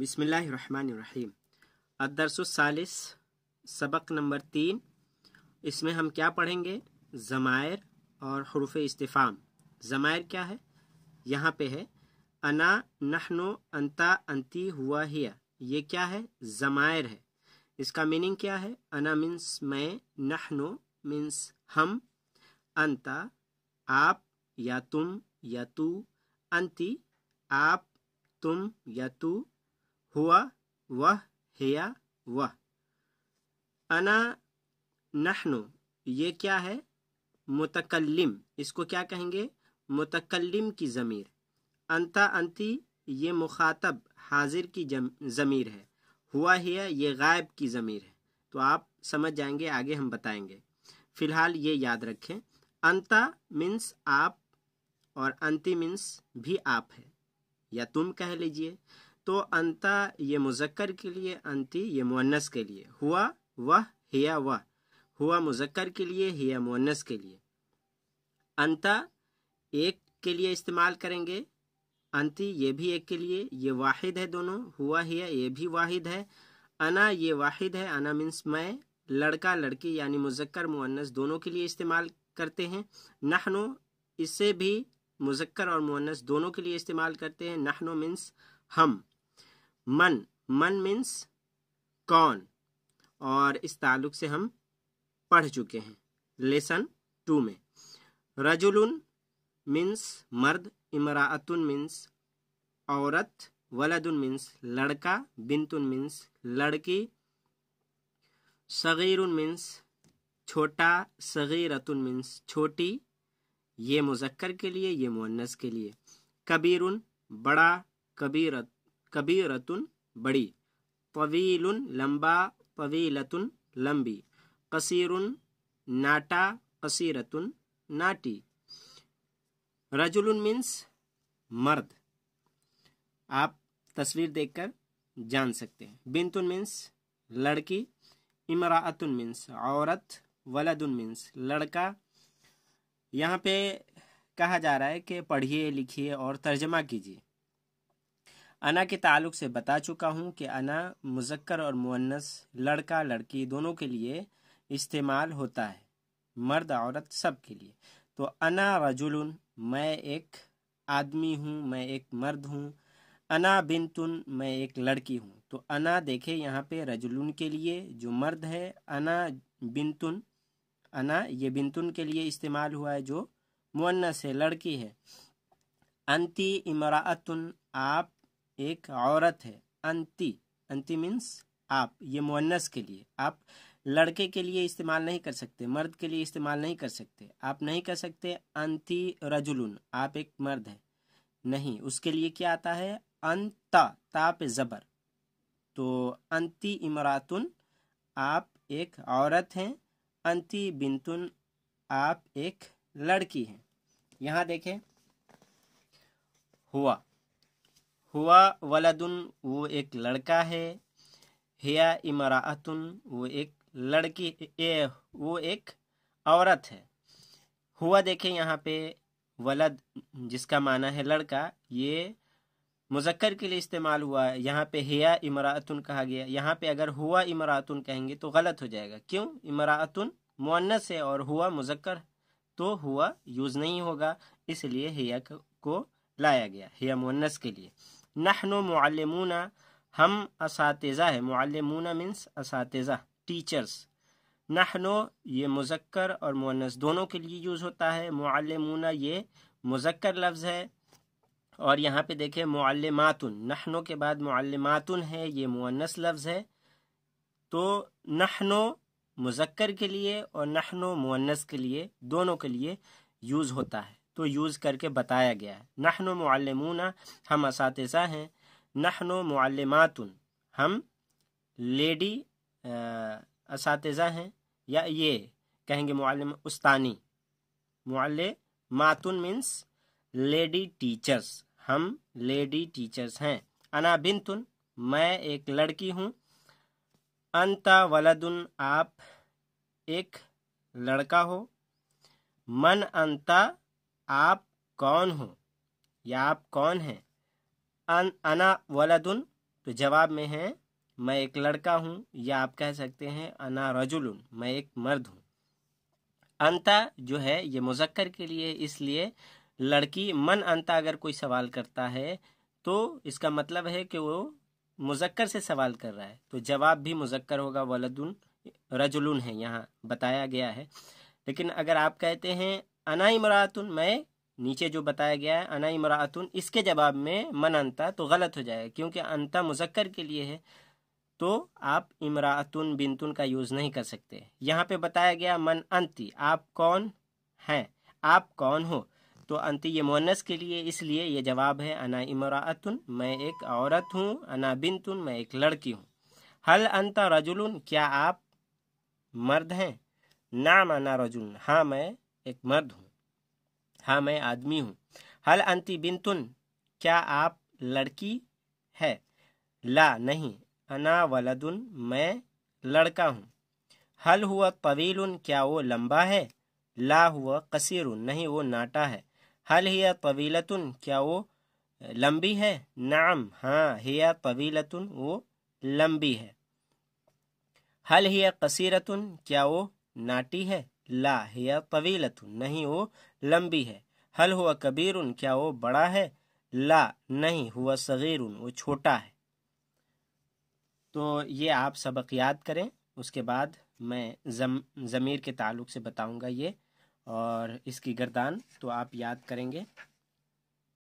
बिसमीम अदरसालिस सबक नंबर तीन इसमें हम क्या पढ़ेंगे ज़मायर और हरूफ इस्तफ़ाम ज़मायर क्या है यहाँ पे है अना नहनो अंता अंती हुआ हिया ये क्या है ज़मायर है इसका मीनिंग क्या है अना मीन्स मैं नहनो मीन्स हम अंता आप या तुम या तू अंती आप तुम या तू हुआ वह हिया वह अना नहनु ये क्या है मुतकल्लिम इसको क्या कहेंगे मुतकल्लिम की ज़मीर अंता अंती ये मुखातब हाजिर की ज़मीर है हुआ हिया ये गायब की ज़मीर है तो आप समझ जाएंगे आगे हम बताएंगे फ़िलहाल ये याद रखें अंता मीन्स आप और अंति मीन्स भी आप है या तुम कह लीजिए तो अंता ये मुजक्कर के लिए अंति ये मुन्नस के लिए हुआ वह हिया वह हुआ मुजक्कर के लिए हिया मुन्नस के लिए अंता एक के लिए इस्तेमाल करेंगे अंति ये भी एक के लिए ये वाहिद है दोनों हुआ हिया ये भी वाहिद है अना ये वाहिद है अना मीन्स मैं लड़का लड़की यानी मुजक्कर मुनस दोनों के लिए इस्तेमाल करते हैं नहनो इसे भी मुजक्कर और मुन्नस दोनों के लिए इस्तेमाल करते हैं नहनो मीन्स हम मन मन मीन्स कौन और इस ताल्लुक से हम पढ़ चुके हैं लेसन टू में रजुलन मीन्स मर्द इमरातुन मीन्स औरत वलदुन मीन्स लड़का बिनतुन मीन्स लड़की सगीरुन मीन्स छोटा सगीरतुन मीन्स छोटी ये मुजक्कर के लिए ये मुन्नस के लिए कबीरुन बड़ा कबीरत कबीरतुन बड़ी तवीलुन लंबा तवीलतुन लंबी कसीरुन नाटा कसीरतुन नाटी रजुल मीन्स मर्द आप तस्वीर देखकर जान सकते हैं बिनतुन मीन्स लड़की इमरातुन मीन्स औरत वलदुन मीन्स लड़का यहाँ पे कहा जा रहा है कि पढ़िए लिखिए और तर्जमा कीजिए अना के ताल्लुक से बता चुका हूँ कि अना मुजक्कर और मुन्नस लड़का लड़की दोनों के लिए इस्तेमाल होता है मर्द औरत सब के लिए तो अना रजुल मैं एक आदमी हूँ मैं एक मर्द हूँ अना बिनतुन मैं एक लड़की हूँ तो अना देखे यहाँ पे रजुल के लिए जो मर्द है अना बिनतुन अना ये बिनतुन के लिए इस्तेमाल हुआ है जो मुन्नस है लड़की है अंति इमरातन आप एक औरत है अंति अंति मीन्स आप ये मुन्नस के लिए आप लड़के के लिए इस्तेमाल नहीं कर सकते मर्द के लिए इस्तेमाल नहीं कर सकते आप नहीं कर सकते अंति रजुलन आप एक मर्द है नहीं उसके लिए क्या आता है अंता ताप जबर तो अंति इमरातुन आप एक औरत हैं अंति बिनतुन आप एक लड़की हैं यहाँ देखें हुआ हुआ वलदुन वो एक लड़का है हिया इमरातुन वो एक लड़की ए, वो एक औरत है हुआ देखें यहाँ पे वलद जिसका माना है लड़का ये मुजक्कर के लिए इस्तेमाल हुआ है यहाँ पे हिया इमरातुन कहा गया यहाँ पे अगर हुआ इमरातुन कहेंगे तो गलत हो जाएगा क्यों इमरातुन मुन्नस है और हुआ मुजक्कर तो हुआ यूज़ नहीं होगा इसलिए हिया को लाया गया है मुन्नस के लिए नहनो मालमूना हम असातेजा है मालमूना मीन्स असातेजा टीचर्स नहनो ये मुजक्कर और मुन्नस दोनों के लिए यूज़ होता है मालमूना ये मुजक्कर लफ्ज़ है और यहाँ पे देखें मालमातुन नहनो के बाद मालमातुन है ये मुन्नस लफ्ज़ है तो नहनो मुजक्कर के लिए और नहनो मुन्नस के लिए दोनों के लिए यूज़ होता है तो यूज़ करके बताया गया है नहनो मालमूना हम इस हैं नहन मालमातन हम लेडी इस हैं या ये कहेंगे मालम उस्तानी मातुन मीन्स लेडी टीचर्स हम लेडी टीचर्स हैं अना बिनतुन मैं एक लड़की हूँ अंता वलदुन आप एक लड़का हो मन अंता आप कौन हो या आप कौन हैं अन अना वलदुन तो जवाब में है मैं एक लड़का हूँ या आप कह सकते हैं अना रजुलन मैं एक मर्द हूँ अंता जो है ये मुजक्कर के लिए इसलिए लड़की मन अंता अगर कोई सवाल करता है तो इसका मतलब है कि वो मुजक्कर से सवाल कर रहा है तो जवाब भी मुजक्कर होगा वलदुन रजुल है यहाँ बताया गया है लेकिन अगर आप कहते हैं अना इमरातुन मैं नीचे जो बताया गया है अना इमरातुन इसके जवाब में मन अंता तो गलत हो जाएगा क्योंकि अंता मुजक्कर के लिए है तो आप इमरातुन बिनतुन का यूज़ नहीं कर सकते यहाँ पे बताया गया मन अंति आप कौन हैं आप कौन हो तो अंति ये मोनस के लिए इसलिए ये जवाब है अना इमरातुन मैं एक औरत हूँ अना बिनतुन मैं एक लड़की हूँ हल अंता रजुल क्या आप मर्द हैं नाम अना रजुल हाँ मैं एक मर्द हूँ हाँ मैं आदमी हूँ हल अंति बिनतुन क्या आप लड़की है ला नहीं अना वलदुन मैं लड़का हूँ हल हुआ तवील क्या वो लंबा है ला हुआ कसीर नहीं वो नाटा है हल हिया तवीलतुन क्या वो लंबी है नाम हाँ हिया तवीलतुन वो लंबी है हल हिया कसीरतुन क्या वो नाटी है ला हिया तवीलतुन नहीं वो लंबी है हल हुआ कबीर उन क्या वो बड़ा है ला नहीं हुआ सगीर उन वो छोटा है तो ये आप सबक याद करें उसके बाद मैं जम ज़मीर के ताल्लुक से बताऊंगा ये और इसकी गर्दान तो आप याद करेंगे